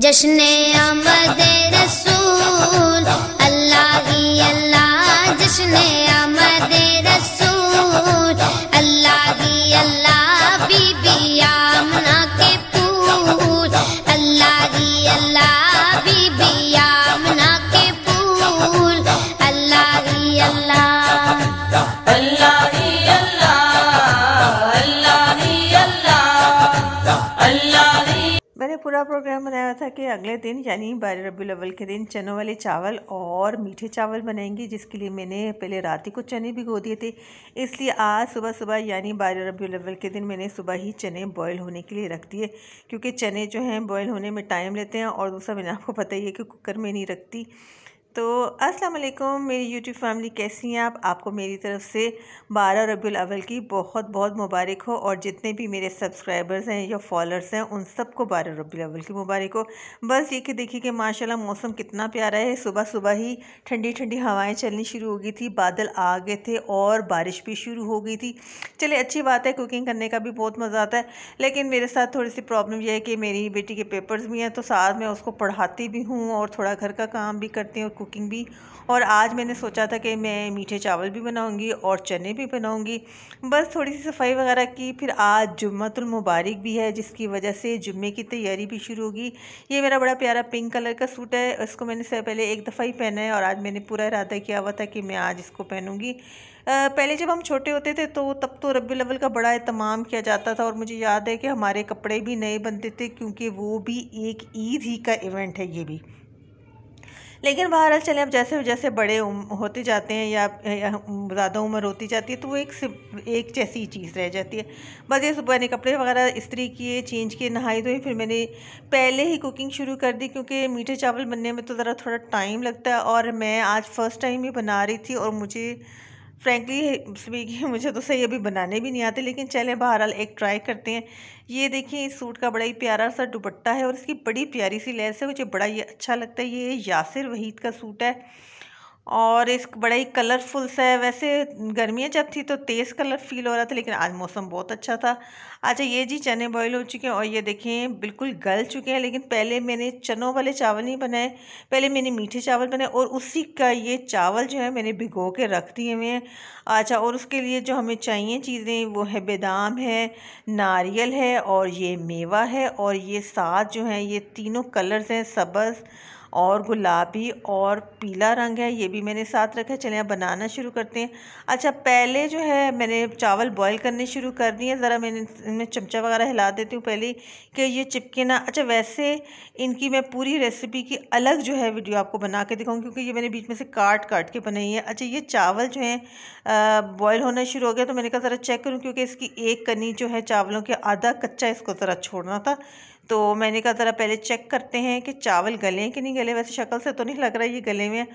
जश्न आमद रसूल अल्लाह ही अल्लाह जश्न आमद रसूल अल्लाह ही अल्लाह बीबी आमना के फूल अल्लाह ही अल्लाह बीबी का प्रोग्राम बनाया था कि अगले दिन यानी बारह रबी अव्वल के दिन चनों वाले चावल और मीठे चावल बनाएंगे जिसके लिए मैंने पहले रात ही कुछ चने भिगो दिए थे इसलिए आज सुबह सुबह यानी बारह रबी अव्वल के दिन मैंने सुबह ही चने बॉयल होने के लिए रख दिए क्योंकि चने जो हैं बॉयल होने में टाइम लेते हैं और दूसरा मैंने आपको पता ही है कि कुकर में नहीं रखती तो अस्सलाम वालेकुम मेरी यूट्यूब फैमिली कैसी हैं आप आपको मेरी तरफ से बारह रबी अवल की बहुत बहुत मुबारक हो और जितने भी मेरे सब्सक्राइबर्स हैं या फॉलोअर्स हैं उन सबको बारह रबी अवल की मुबारक हो बस ये कि देखिए कि माशाल्लाह मौसम कितना प्यारा है सुबह सुबह ही ठंडी ठंडी हवाएं चलनी शुरू हो गई थी बादल आ गए थे और बारिश भी शुरू हो गई थी चले अच्छी बात है कुकिंग करने का भी बहुत मज़ा आता है लेकिन मेरे साथ थोड़ी सी प्रॉब्लम यह है कि मेरी बेटी के पेपर्स भी हैं तो साथ में उसको पढ़ाती भी हूँ और थोड़ा घर का काम भी करती हूँ कुकिंग भी और आज मैंने सोचा था कि मैं मीठे चावल भी बनाऊँगी और चने भी बनाऊँगी बस थोड़ी सी सफाई वगैरह की फिर आज जुम्मतुलमबारक भी है जिसकी वजह से जुम्मे की तैयारी भी शुरू होगी ये मेरा बड़ा प्यारा पिंक कलर का सूट है इसको मैंने से पहले एक दफ़ा ही पहना है और आज मैंने पूरा इरादा किया हुआ था कि मैं आज इसको पहनूँगी पहले जब हम छोटे होते थे तो तब तो रबी लेवल का बड़ा अहतमाम किया जाता था और मुझे याद है कि हमारे कपड़े भी नए बनते थे क्योंकि वो भी एक ईद ही का इवेंट है ये भी लेकिन बहरहाल चलें अब जैसे जैसे बड़े होते जाते हैं या, ज़्यादा उम्र होती जाती है तो वो एक एक जैसी चीज़ रह जाती है बस ये सुबह मैंने कपड़े वगैरह इस्त्री किए चेंज किए नहाई धोई तो फिर मैंने पहले ही कुकिंग शुरू कर दी क्योंकि मीठे चावल बनने में तो ज़रा थोड़ा टाइम लगता है और मैं आज फ़र्स्ट टाइम ही बना रही थी और मुझे फ्रेंकली स्पीकिंग मुझे तो सही अभी बनाने भी नहीं आते लेकिन चले बहरहाल एक ट्राई करते हैं ये देखिए इस सूट का बड़ा ही प्यारा सा दुपट्टा है और इसकी बड़ी प्यारी सी लेस है मुझे बड़ा ही अच्छा लगता है ये यासिर वहीद का सूट है और इस बड़ा ही कलरफुल सा है वैसे गर्मियाँ जब थी तो तेज़ कलर फील हो रहा था लेकिन आज मौसम बहुत अच्छा था अच्छा ये जी चने बॉईल हो चुके हैं और ये देखें बिल्कुल गल चुके हैं लेकिन पहले मैंने चनों वाले चावल नहीं बनाए पहले मैंने मीठे चावल बनाए और उसी का ये चावल जो है मैंने भिगो के रख दिए हुए हैं अच्छा और उसके लिए जो हमें चाहिए चीज़ें वो है बादाम है नारियल है और ये मेवा है और ये साथ जो है ये तीनों कलर्स हैं सब्ज़ और गुलाबी और पीला रंग है ये भी मैंने साथ रखा है चले आप बनाना शुरू करते हैं अच्छा पहले जो है मैंने चावल बॉईल करने शुरू कर दिए ज़रा मैंने इनमें चमचा वगैरह हिला देती हूँ पहले कि ये चिपके ना अच्छा वैसे इनकी मैं पूरी रेसिपी की अलग जो है वीडियो आपको बना के दिखाऊँ क्योंकि ये मैंने बीच में से काट काट के बनाई है अच्छा ये चावल जो है बॉयल होना शुरू हो गया तो मैंने कहा ज़रा चेक करूँ क्योंकि इसकी एक कनी जो है चावलों के आधा कच्चा इसको ज़रा छोड़ना था तो मैंने कहा ज़रा पहले चेक करते हैं कि चावल गले हैं कि नहीं गले वैसे शक्ल से तो नहीं लग रहा ये गले हुए हैं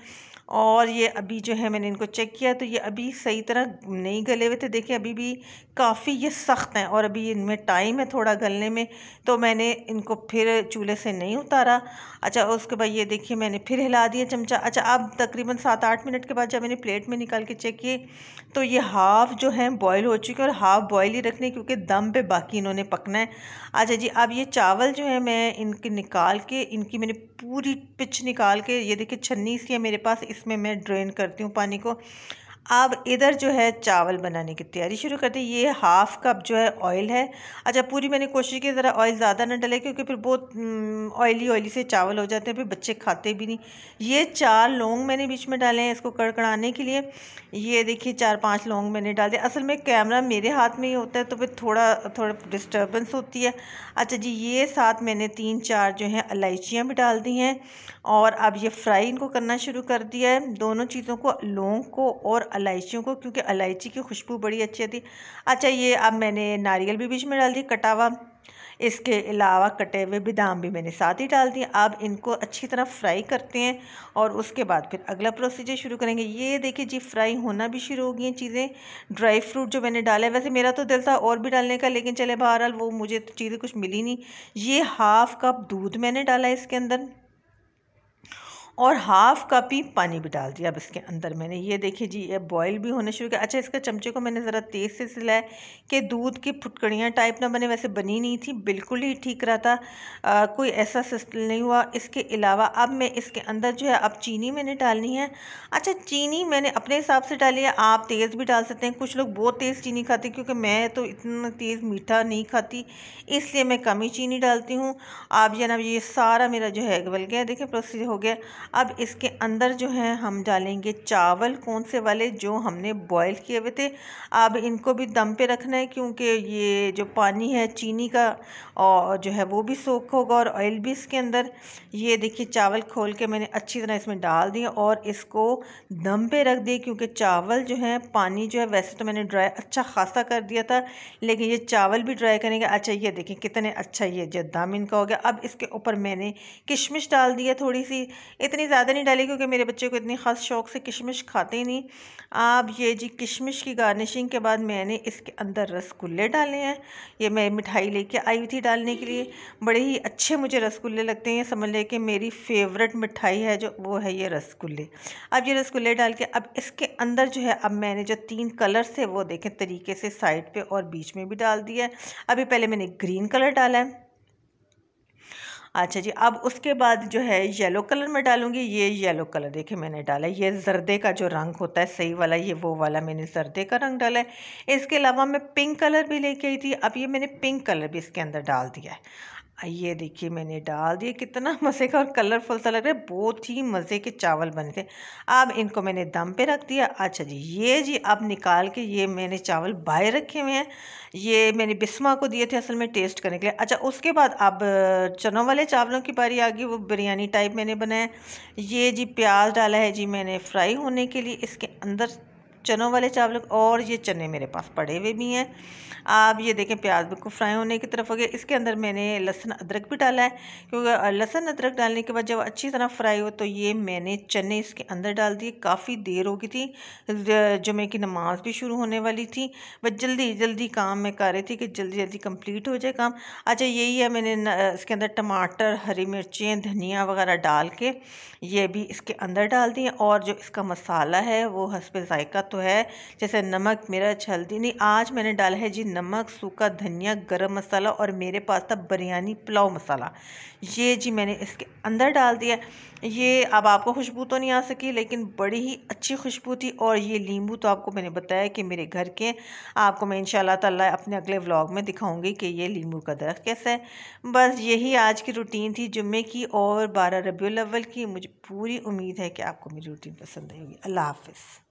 और ये अभी जो है मैंने इनको चेक किया तो ये अभी सही तरह नहीं गले हुए थे देखिए अभी भी काफ़ी ये सख्त हैं और अभी इनमें टाइम है थोड़ा गलने में तो मैंने इनको फिर चूल्हे से नहीं उतारा अच्छा उसके बाद ये देखिए मैंने फिर हिला दिया चमचा अच्छा अब तकरीबन सात आठ मिनट के बाद जब मैंने प्लेट में निकाल के चेक किए तो ये हाफ़ जो है बॉयल हो चुके और हाफ़ बॉयल ही रखने क्योंकि दम पर बाकी इन्होंने पकना है अच्छा जी अब ये चावल जो है मैं इनके निकाल के इनकी मैंने पूरी पिच निकाल के ये देखिए छन्नी सी है मेरे पास इस इसमें मैं ड्रेन करती हूँ पानी को अब इधर जो है चावल बनाने की तैयारी शुरू कर दी ये हाफ़ कप जो है ऑयल है अच्छा पूरी मैंने कोशिश की ज़रा ऑयल ज़्यादा ना डले क्योंकि फिर बहुत ऑयली ऑयली से चावल हो जाते हैं फिर बच्चे खाते भी नहीं ये चार लौंग मैंने बीच में डाले हैं इसको कड़कड़ाने के लिए ये देखिए चार पाँच लौंग मैंने डाल दिया असल में कैमरा मेरे हाथ में ही होता है तो फिर थोड़ा थोड़ा डिस्टर्बेंस होती है अच्छा जी ये साथ मैंने तीन चार जो हैं इलायचियाँ भी डाल दी हैं और अब ये फ्राई इनको करना शुरू कर दिया है दोनों चीज़ों को लौंग को और इलायचियों को क्योंकि इलायची की खुशबू बड़ी अच्छी आती अच्छा ये अब मैंने नारियल भी बीच में डाल दी कटावा इसके अलावा कटे हुए बादाम भी मैंने साथ ही डाल दिए अब इनको अच्छी तरह फ्राई करते हैं और उसके बाद फिर अगला प्रोसीजर शुरू करेंगे ये देखिए जी फ्राई होना भी शुरू हो गई हैं चीज़ें ड्राई फ्रूट जो मैंने डाला है वैसे मेरा तो दिल था और भी डालने का लेकिन चले बहरहाल वो मुझे तो चीज़ें कुछ मिली नहीं ये हाफ़ कप दूध मैंने डाला इसके अंदर और हाफ़ कप ही पानी भी डाल दिया अब इसके अंदर मैंने ये देखिए जी ये बॉयल भी होने शुरू किया अच्छा इसके चमचे को मैंने ज़रा तेज़ से सिलाया कि दूध की फुटकड़ियाँ टाइप ना बने वैसे बनी नहीं थी बिल्कुल ही ठीक रहा था आ, कोई ऐसा सिस्टम नहीं हुआ इसके अलावा अब मैं इसके अंदर जो है अब चीनी मैंने डालनी है अच्छा चीनी मैंने अपने हिसाब से डाली है आप तेज़ भी डाल सकते हैं कुछ लोग बहुत तेज़ चीनी खाते क्योंकि मैं तो इतना तेज़ मीठा नहीं खाती इसलिए मैं कम ही चीनी डालती हूँ आप जनाब ये सारा मेरा जो है गल गया देखिए प्रोसेस हो गया अब इसके अंदर जो है हम डालेंगे चावल कौन से वाले जो हमने बॉईल किए हुए थे अब इनको भी दम पे रखना है क्योंकि ये जो पानी है चीनी का और जो है वो भी सोख होगा और ऑयल भी इसके अंदर ये देखिए चावल खोल के मैंने अच्छी तरह इसमें डाल दिया और इसको दम पे रख दिया क्योंकि चावल जो है पानी जो है वैसे तो मैंने ड्राई अच्छा खासा कर दिया था लेकिन ये चावल भी ड्राई करेंगे अच्छा ये देखें कितने अच्छा ये जो दम इनका हो गया अब इसके ऊपर मैंने किशमिश डाल दिया थोड़ी सी इतनी इतनी ज़्यादा नहीं डाली क्योंकि मेरे बच्चे को इतनी ख़ास शौक़ से किशमिश खाते ही नहीं आप ये जी किशमिश की गार्निशिंग के बाद मैंने इसके अंदर रसगुल्ले डाले हैं ये मैं मिठाई लेके आई थी डालने के लिए बड़े ही अच्छे मुझे रसगुल्ले लगते हैं समझ लें कि मेरी फेवरेट मिठाई है जो वो है ये रसगुल्ले अब ये रसगुल्ले डाल के अब इसके अंदर जो है अब मैंने जो तीन कलर्स है वो देखें तरीके से साइड पर और बीच में भी डाल दिया है अभी पहले मैंने ग्रीन कलर डाला है अच्छा जी अब उसके बाद जो है येलो कलर में डालूंगी ये येलो कलर देखिए मैंने डाला ये जर्दे का जो रंग होता है सही वाला ये वो वाला मैंने जर्दे का रंग डाला है इसके अलावा मैं पिंक कलर भी लेके आई थी अब ये मैंने पिंक कलर भी इसके अंदर डाल दिया है ये देखिए मैंने डाल दिए कितना मज़े का और कलरफुल सा लग रहा है बहुत ही मज़े के चावल बने थे अब इनको मैंने दम पे रख दिया अच्छा जी ये जी अब निकाल के ये मैंने चावल बाय रखे हुए हैं ये मैंने बिस्मा को दिए थे असल में टेस्ट करने के लिए अच्छा उसके बाद अब चनों वाले चावलों की बारी आ गई वो बिरयानी टाइप मैंने बनाया ये जी प्याज डाला है जी मैंने फ्राई होने के लिए इसके अंदर चनों वाले चावल और ये चने मेरे पास पड़े हुए भी हैं आप ये देखें प्याज बिल्कुल फ्राई होने की तरफ हो गया इसके अंदर मैंने लहसन अदरक भी डाला है क्योंकि लहसुन अदरक डालने के बाद जब अच्छी तरह फ्राई हो तो ये मैंने चने इसके अंदर डाल दिए काफ़ी देर हो गई थी जुमे की नमाज़ भी शुरू होने वाली थी बस जल्दी जल्दी काम मैं कर रही थी कि जल्दी जल्दी कम्प्लीट हो जाए काम अच्छा यही है मैंने इसके अंदर टमाटर हरी मिर्चें धनिया वगैरह डाल के ये भी इसके अंदर डाल दिए और जो इसका मसाला है वो हंसपे जायका तो है जैसे नमक मिर्च अच्छा हल्दी नहीं आज मैंने डाला है जी नमक सूखा धनिया गरम मसाला और मेरे पास था बिरयानी पुलाव मसाला ये जी मैंने इसके अंदर डाल दिया ये अब आपको खुशबू तो नहीं आ सकी लेकिन बड़ी ही अच्छी खुशबू थी और ये नींबू तो आपको मैंने बताया कि मेरे घर के आपको मैं इन ताला अपने अगले व्लॉग में दिखाऊंगी कि ये नींबू का दरख्त कैसा है बस यही आज की रूटीन थी जुम्मे की और बारह रबी अव्वल की मुझे पूरी उम्मीद है कि आपको मेरी रूटीन पसंद आएगी अल्लाह हाफिज़